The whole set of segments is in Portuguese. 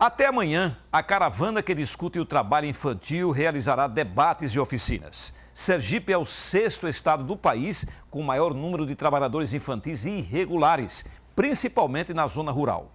Até amanhã, a caravana que discute o trabalho infantil realizará debates e oficinas. Sergipe é o sexto estado do país com maior número de trabalhadores infantis irregulares, principalmente na zona rural.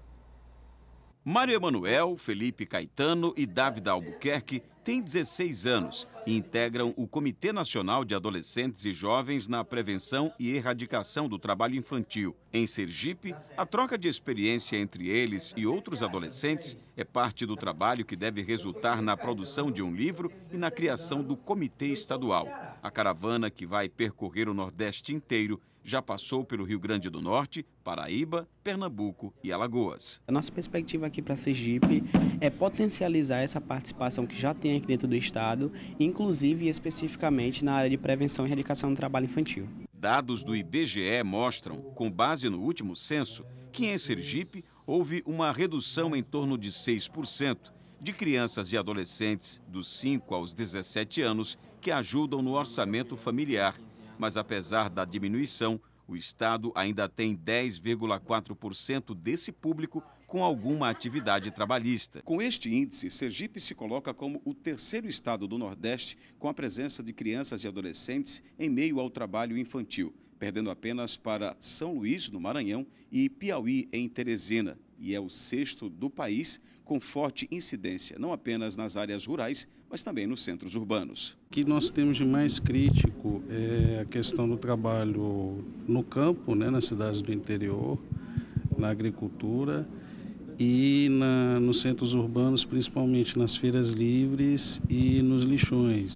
Mário Emanuel, Felipe Caetano e David Albuquerque têm 16 anos e integram o Comitê Nacional de Adolescentes e Jovens na Prevenção e Erradicação do Trabalho Infantil. Em Sergipe, a troca de experiência entre eles e outros adolescentes é parte do trabalho que deve resultar na produção de um livro e na criação do Comitê Estadual. A caravana, que vai percorrer o Nordeste inteiro, já passou pelo Rio Grande do Norte, Paraíba, Pernambuco e Alagoas. A nossa perspectiva aqui para Sergipe é potencializar essa participação que já tem aqui dentro do Estado, inclusive e especificamente na área de prevenção e erradicação do trabalho infantil. Dados do IBGE mostram, com base no último censo, que em Sergipe houve uma redução em torno de 6% de crianças e adolescentes dos 5 aos 17 anos que ajudam no orçamento familiar mas apesar da diminuição, o Estado ainda tem 10,4% desse público com alguma atividade trabalhista. Com este índice, Sergipe se coloca como o terceiro estado do Nordeste com a presença de crianças e adolescentes em meio ao trabalho infantil, perdendo apenas para São Luís, no Maranhão, e Piauí, em Teresina e é o sexto do país, com forte incidência não apenas nas áreas rurais, mas também nos centros urbanos. O que nós temos de mais crítico é a questão do trabalho no campo, né, nas cidades do interior, na agricultura e na, nos centros urbanos, principalmente nas feiras livres e nos lixões.